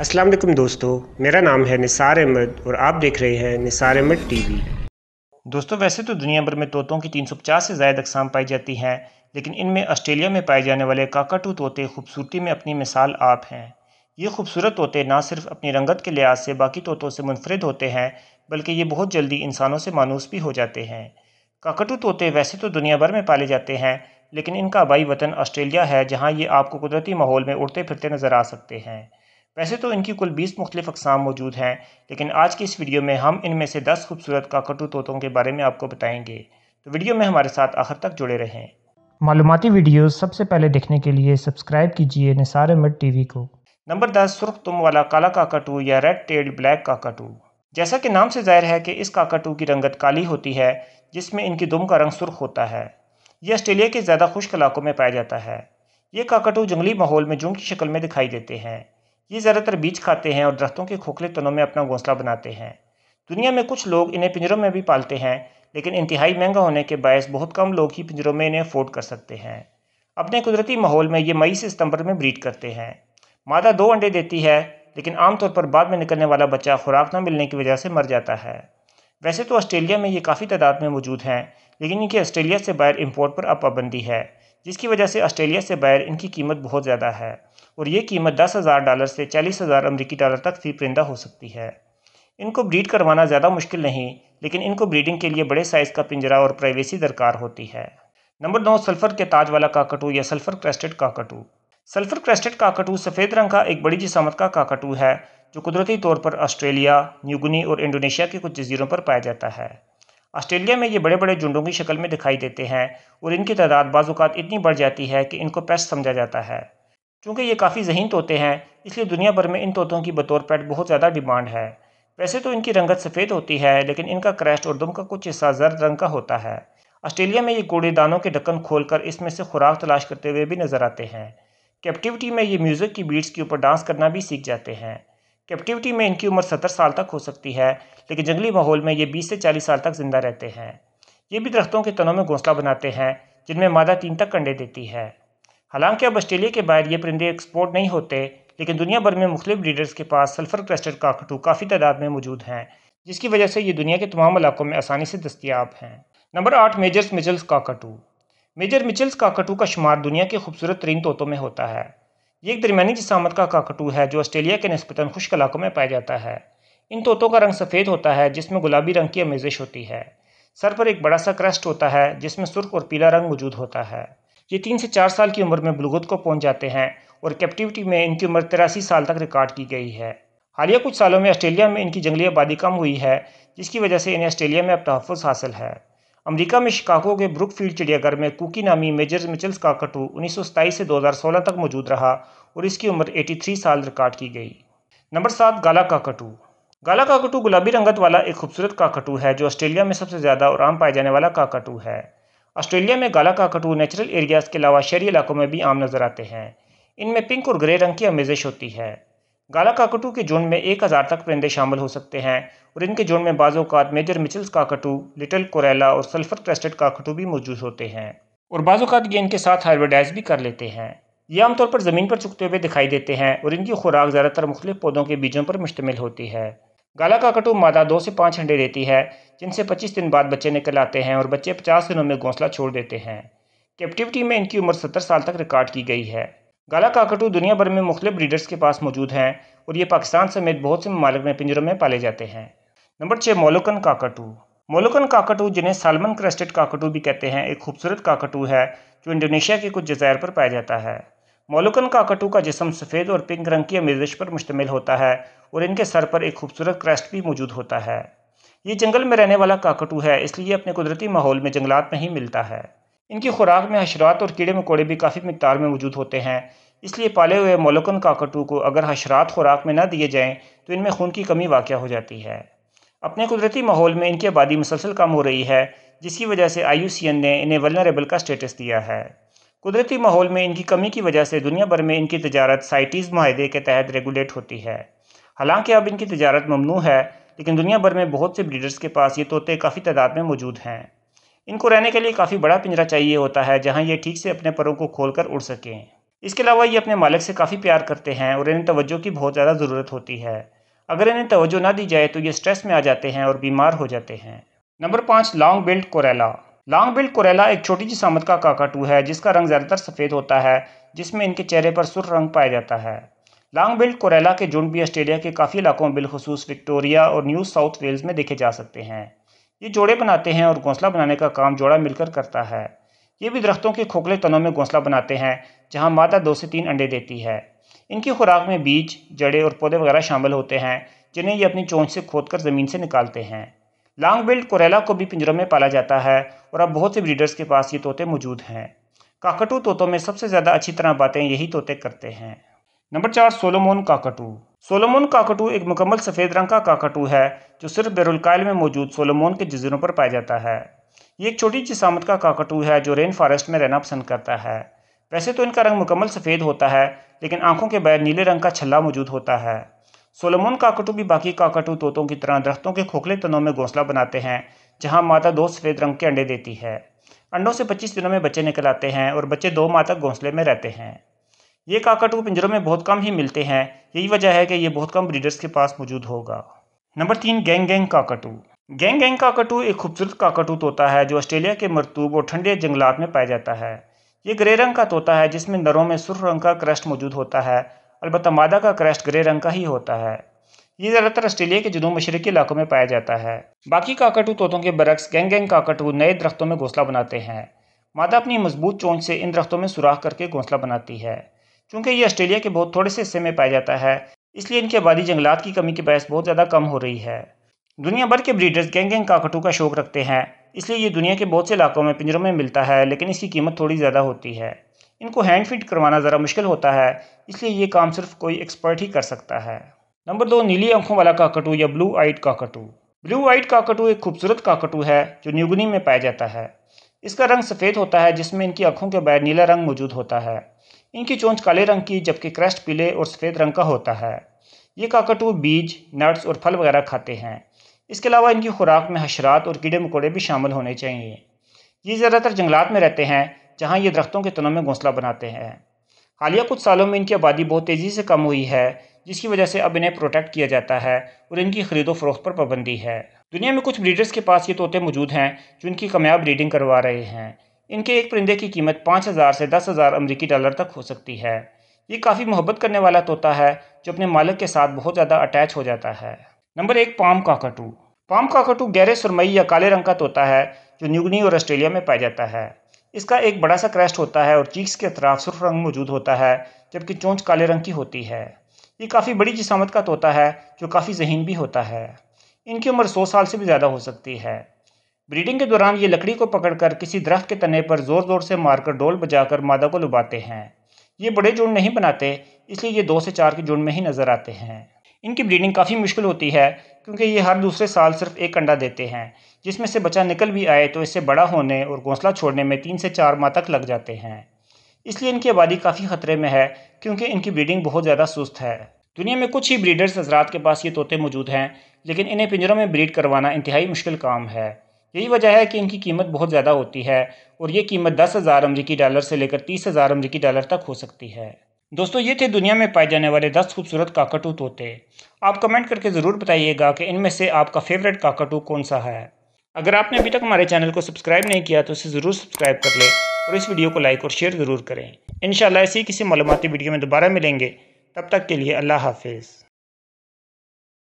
अस्सलाम वालेकुम दोस्तों मेरा नाम है निसार अहमद और आप देख रहे हैं निसार अहमद टीवी दोस्तों वैसे तो दुनिया भर में तोतों की 350 से ज़ायद अकसाम पाई जाती हैं लेकिन इनमें ऑस्ट्रेलिया में पाए जाने वाले काकाटू तोते खूबसूरती में अपनी मिसाल आप हैं ये खूबसूरत तोते ना सिर्फ अपनी रंगत के लिहाज से बाकी तोतों से मुनफरद होते हैं बल्कि ये बहुत जल्दी इंसानों से मानूस भी हो जाते हैं काकटू तोते वैसे तो दुनिया भर में पाले जाते हैं लेकिन इनका आबाई वतन ऑस्ट्रेलिया है जहाँ ये आपको कुदरती माहौल में उड़ते फिरते नज़र आ सकते हैं वैसे तो इनकी कुल बीस मुख्तफ अकसाम मौजूद हैं लेकिन आज की इस वीडियो में हम इनमें से दस खूबसूरत काकटू तोतों के बारे में आपको बताएंगे तो वीडियो में हमारे साथ आखिर तक जुड़े रहें मालूमती वीडियो सबसे पहले देखने के लिए सब्सक्राइब कीजिए निसार अहमद टीवी को नंबर दस सुर्ख तुम वाला काला काकाटू या रेड टेल्ड ब्लैक काकाटू जैसा कि नाम से जाहिर है कि इस काकाटू की रंगत काली होती है जिसमें इनकी दुम का रंग सुर्ख होता है ये ऑस्ट्रेलिया के ज़्यादा खुश्क इलाकों में पाया जाता है ये काकाटू जंगली माहौल में जुम की शक्ल में दिखाई देते हैं ये ज़्यादातर बीज खाते हैं और दरख्तों के खोखले तनों में अपना घोंसला बनाते हैं दुनिया में कुछ लोग इन्हें पिंजरों में भी पालते हैं लेकिन इंतहाई महंगा होने के बायस बहुत कम लोग ही पिंजरों में इन्हें अफोर्ड कर सकते हैं अपने कुदरती माहौल में ये मई से सितंबर में ब्रीड करते हैं मादा दो अंडे देती है लेकिन आमतौर पर बाद में निकलने वाला बच्चा खुराक न मिलने की वजह से मर जाता है वैसे तो ऑस्ट्रेलिया में ये काफ़ी तादाद में मौजूद हैं लेकिन इनकी ऑस्ट्रेलिया से बाहर इम्पोर्ट पर अब पाबंदी है जिसकी वजह से ऑस्ट्रेलिया से बाहर इनकी कीमत बहुत ज़्यादा है और ये कीमत दस हज़ार डॉलर से चालीस हज़ार अमरीकी डॉलर तक फी परिंदा हो सकती है इनको ब्रीड करवाना ज़्यादा मुश्किल नहीं लेकिन इनको ब्रीडिंग के लिए बड़े साइज़ का पिंजरा और प्राइवेसी दरकार होती है नंबर नौ सल्फ़र के ताज वाला काकटू या sulphur crested cockatoo sulphur crested cockatoo सफ़ेद रंग का एक बड़ी जिसामत का काकटू है जो कुदरती तौर पर ऑस्ट्रेलिया न्यूगनी और इंडोनेशिया के कुछ जजीरों पर पाया जाता है ऑस्ट्रेलिया में ये बड़े बड़े झुंडों की शक्ल में दिखाई देते हैं और इनकी तादाद बाजूकात इतनी बढ़ जाती है कि इनको पेस्ट समझा जाता है चूँकि ये काफ़ी जहीन तोते हैं इसलिए दुनिया भर में इन तोतों की बतौर पेट बहुत ज़्यादा डिमांड है वैसे तो इनकी रंगत सफ़ेद होती है लेकिन इनका क्रैश और दुम का कुछ हिस्सा जर्द रंग का होता है ऑस्ट्रेलिया में ये कूड़ेदानों के ढक्कन खोलकर इसमें से खुराक तलाश करते हुए भी नज़र आते हैं कैप्टिविटी में ये म्यूज़िक की बीट्स के ऊपर डांस करना भी सीख जाते हैं कैप्टिविटी में इनकी उम्र सत्तर साल तक हो सकती है लेकिन जंगली माहौल में ये बीस से चालीस साल तक जिंदा रहते हैं ये भी दरख्तों के तनों में घोंसला बनाते हैं जिनमें मादा तीन तक कंडे देती है हालांकि अब ऑस्ट्रेलिया के बाहर ये परिंदे एक्सपोर्ट नहीं होते लेकिन दुनिया भर में मुख्तु ब्रीडर्स के पास सल्फर क्लस्टर काकटू काफ़ी तादाद में मौजूद हैं जिसकी वजह से ये दुनिया के तमाम इलाकों में आसानी से दस्तियाब हैं नंबर आठ मेजर्स मिचल्स काकटू मेजर मिचल्स काकटू का शुमार दुनिया के खूबसूरत तरीन तोतों में होता है ये एक दरमियानी जिसामत का काकटू है जो ऑस्ट्रेलिया के नस्बता खुश्क इलाकों में पाया जाता है इन तोतों का रंग सफ़ेद होता है जिसमें गुलाबी रंग की आमेजश होती है सर पर एक बड़ा सा क्रस्ट होता है जिसमें सुर्ख और पीला रंग मौजूद होता है ये तीन से चार साल की उम्र में बुलगुद को पहुंच जाते हैं और कैप्टिविटी में इनकी उम्र तिरासी साल तक रिकॉर्ड की गई है हालिया कुछ सालों में ऑस्ट्रेलिया में इनकी जंगली आबादी कम हुई है जिसकी वजह से इन्हें ऑस्ट्रेलिया में अब तहफ़ हासिल है अमेरिका में शिकागो के ब्रुकफील्ड चिड़ियाघर में कुकी नामी मेजर मिचल्स का कटू उन्नीस से 2016 तक मौजूद रहा और इसकी उम्र 83 साल रिकॉर्ड की गई नंबर सात गाला का कटू गाला का कटू गुलाबी रंगत वाला एक खूबसूरत काकटू है जो ऑस्ट्रेलिया में सबसे ज़्यादा और आम पाए जाने वाला काकटू है ऑस्ट्रेलिया में गाला काकटू नेचुरल एरियाज़ के अलावा शहरी इलाकों में भी आम नज़र आते हैं इनमें पिंक और ग्रे रंग की आमेजिश होती है गाला काकटू के जोन में 1000 तक परिंदे शामिल हो सकते हैं और इनके जोन में अवत मेजर मिचल्स काकटू लिटिल कोरेला और सल्फर क्रेस्टेड काकटू भी मौजूद होते हैं और अवत ये इनके साथ हाइब्रोडाइज भी कर लेते हैं ये आमतौर पर ज़मीन पर चुकते हुए दिखाई देते हैं और इनकी खुराक ज़्यादातर मुख्तु पौधों के बीजों पर मुश्तमिल होती है गाला काकटू मादा दो से पाँच अंडे देती है जिनसे पच्चीस दिन बाद बच्चे निकल आते हैं और बच्चे पचास दिनों में घोंसला छोड़ देते हैं कैप्टिविटी में इनकी उम्र सत्तर साल तक रिकॉर्ड की गई है गाला काकटू दुनिया भर में मुख्तु ब्रीडर्स के पास मौजूद हैं और ये पाकिस्तान समेत बहुत से ममालिक में पिंजरों में पाले जाते हैं नंबर छः मोलोकन काकटू मोलोकन काकटू जिन्हें सालमन क्रस्टेड काकटू भी कहते हैं एक खूबसूरत काकटू है जो इंडोनेशिया के कुछ जजायर पर पाया जाता है मोलोकन काकटू का जिसम सफ़ेद और पिंक रंग की अमेजिश पर मुश्तमिल होता है और इनके सर पर एक खूबसूरत क्रस्ट भी मौजूद होता है ये जंगल में रहने वाला काकटू है इसलिए अपने कुदरती माहौल में जंगलात में ही मिलता है इनकी खुराक में हशरात और कीड़े मकोड़े भी काफ़ी मकदार में मौजूद होते हैं इसलिए पाले हुए मोलकन काकटू को अगर हशरात खुराक में न दिए जाएँ तो इनमें खून की कमी वाक़ हो जाती है अपने कुदरती माहौल में इनकी आबादी मुसलसल कम हो रही है जिसकी वजह से आई ने इन्हें वलनरेबल का स्टेटस दिया है कुदरती माहौल में इनकी कमी की वजह से दुनिया भर में इनकी तजारत साइटीज़ माहे के तहत रेगुलेट होती है हालांकि अब इनकी तजारत ममनू है लेकिन दुनिया भर में बहुत से ब्रीडर्स के पास ये तोते काफ़ी तादाद में मौजूद हैं इनको रहने के लिए काफ़ी बड़ा पिंजरा चाहिए होता है जहाँ ये ठीक से अपने परों को खोलकर उड़ सकें इसके अलावा ये अपने मालिक से काफ़ी प्यार करते हैं और इन्हें तवज्जो की बहुत ज़्यादा ज़रूरत होती है अगर इन्हें तवज्जो ना दी जाए तो ये स्ट्रेस में आ जाते हैं और बीमार हो जाते हैं नंबर पाँच long billed corella long billed corella एक छोटी जी सामत का काकाटू है जिसका रंग ज़्यादातर सफ़ेद होता है जिसमें इनके चेहरे पर सुर रंग पाया जाता है लॉन्ग बिल्ड कोरेला के झुंड भी ऑस्ट्रेलिया के काफ़ी इलाकों में बिलखसूस विक्टोरिया और न्यू साउथ वेल्स में देखे जा सकते हैं ये जोड़े बनाते हैं और घोंसला बनाने का काम जोड़ा मिलकर करता है ये भी दरख्तों के खोखले तनों में घोंसला बनाते हैं जहाँ मादा दो से तीन अंडे देती है इनकी खुराक में बीज जड़े और पौधे वगैरह शामिल होते हैं जिन्हें ये अपनी चोंच से खोद कर ज़मीन से निकालते हैं लॉन्ग बेल्ट कोरेला को भी पिंजरों में पाला जाता है और अब बहुत से ब्रीडर्स के पास ये तोते मौजूद हैं काकटू तोतों में सबसे ज़्यादा अच्छी तरह बातें यही तोते करते हैं नंबर चार सोलोमोन काकटू सोलोमोन काकटू एक मुकम्मल सफ़ेद रंग का काकटू है जो सिर्फ बेरुलकाइल में मौजूद सोलोमोन के जजीरों पर पाया जाता है ये एक छोटी चिसामत का काकटू है जो रेन फॉरेस्ट में रहना पसंद करता है वैसे तो इनका रंग मुकम्मल सफ़ेद होता है लेकिन आंखों के बैर नीले रंग का छल्ला मौजूद होता है सोलमोन काकटू भी बाकी काकटू तोतों की तरह दरख्तों के खोखले तनों में घोंसला बनाते हैं जहाँ माता दो सफ़ेद रंग के अंडे देती है अंडों से पच्चीस दिनों में बच्चे निकल आते हैं और बच्चे दो माह तक घोंसले में रहते हैं ये काकटू पिंजरों में बहुत कम ही मिलते हैं यही वजह है कि ये बहुत कम ब्रीडर्स के पास मौजूद होगा नंबर तीन गैंग गैंग काकटू गेंग गेंग काकाटू एक खूबसूरत काकाटू तोता है जो ऑस्ट्रेलिया के मरतूब और ठंडे जंगलात में पाया जाता है ये ग्रे रंग का तोता है जिसमें नरों में सुर्ख रंग का क्रस्ट मौजूद होता है अलबत्त मादा का क्रस्ट ग्रे रंग का ही होता है ये ज़्यादातर ऑस्ट्रेलिया के जनूब मशरकी इलाकों में पाया जाता है बाकी काकाटू तोतों के बरक्स गेंग गेंग काकाटू नए दरख्तों में घोंसला बनाते हैं मादा अपनी मजबूत चोंच से इन दरख्तों में सुराख करके घोंसला बनाती है चूँकि ये ऑस्ट्रेलिया के बहुत थोड़े से हिस्से में पाया जाता है इसलिए इनकी आबादी जंगलात की कमी के बहस बहुत ज़्यादा कम हो रही है दुनिया भर के ब्रीडर्स गैंग गैंग काकटू का शौक रखते हैं इसलिए ये दुनिया के बहुत से इलाकों में पिंजरों में मिलता है लेकिन इसकी कीमत थोड़ी ज़्यादा होती है इनको हैंड फिट करवाना ज़रा मुश्किल होता है इसलिए ये काम सिर्फ कोई एक्सपर्ट ही कर सकता है नंबर दो नीली आंखों वाला काकटू या ब्लू आइट काकटू ब्लू आइट काकटू एक खूबसूरत काकटू है जो न्यूगनी में पाया जाता है इसका रंग सफ़ेद होता है जिसमें इनकी आंखों के बैर नीला रंग मौजूद होता है इनकी चोंच काले रंग की जबकि क्रेस्ट पीले और सफ़ेद रंग का होता है ये काकटू बीज नट्स और फल वगैरह खाते हैं इसके अलावा इनकी खुराक में हशरात और कीड़े मकोड़े भी शामिल होने चाहिए ये ज़्यादातर जंगलात में रहते हैं जहाँ ये दरख्तों के तनों में घोंसला बनाते हैं हालिया कुछ सालों में इनकी आबादी बहुत तेज़ी से कम हुई है जिसकी वजह से अब इन्हें प्रोटेक्ट किया जाता है और इनकी खरीदो फरोख्त पर पाबंदी है दुनिया में कुछ ब्रीडर्स के पास ये तोते मौजूद हैं जो इनकी कामयाब ब्रीडिंग करवा रहे हैं इनके एक परिंदे की कीमत पाँच हज़ार से दस हज़ार अमरीकी डॉलर तक हो सकती है ये काफ़ी मोहब्बत करने वाला तोता है जो अपने मालिक के साथ बहुत ज़्यादा अटैच हो जाता है नंबर एक पाम काकाटू पाम काकाटू गहरे सुरमई या काले रंग का तोता है जो न्यूगनी और ऑस्ट्रेलिया में पाया जाता है इसका एक बड़ा सा क्रेस्ट होता है और चीक्स के अतराफ सुर्ख रंग मौजूद होता है जबकि चोंच काले रंग की होती है ये काफ़ी बड़ी जिसामत का तोता है जो काफ़ी जहीन भी होता है इनकी उम्र सौ साल से भी ज़्यादा हो सकती है ब्रीडिंग के दौरान ये लकड़ी को पकड़कर किसी दरख्त के तने पर ज़ोर ज़ोर से मारकर डोल बजाकर मादा को लुभाते हैं ये बड़े जुड़ नहीं बनाते इसलिए ये दो से चार के जुड़ में ही नज़र आते हैं इनकी ब्रीडिंग काफ़ी मुश्किल होती है क्योंकि ये हर दूसरे साल सिर्फ एक अंडा देते हैं जिसमें से बच्चा निकल भी आए तो इससे बड़ा होने और घोंसला छोड़ने में तीन से चार माह तक लग जाते हैं इसलिए इनकी आबादी काफ़ी खतरे में है क्योंकि इनकी ब्रीडिंग बहुत ज़्यादा सुस्त है दुनिया में कुछ ही ब्रीडर्स हजरात के पास ये तोते मौजूद हैं लेकिन इन्हें पिंजरों में ब्रीड करवाना इंतहाई मुश्किल काम है यही वजह है कि इनकी कीमत बहुत ज़्यादा होती है और ये कीमत दस हज़ार अमरीकी डॉलर से लेकर तीस हज़ार अमरीकी डॉलर तक हो सकती है दोस्तों ये थे दुनिया में पाए जाने वाले दस खूबसूरत काकटू तोते आप कमेंट करके ज़रूर बताइएगा कि इनमें से आपका फेवरेट काकटू कौन सा है अगर आपने अभी तक हमारे चैनल को सब्सक्राइब नहीं किया तो इसे ज़रूर सब्सक्राइब कर लें और इस वीडियो को लाइक और शेयर ज़रूर करें इन ऐसी किसी मालूमती वीडियो में दोबारा मिलेंगे तब तक के लिए अल्लाह हाफिज़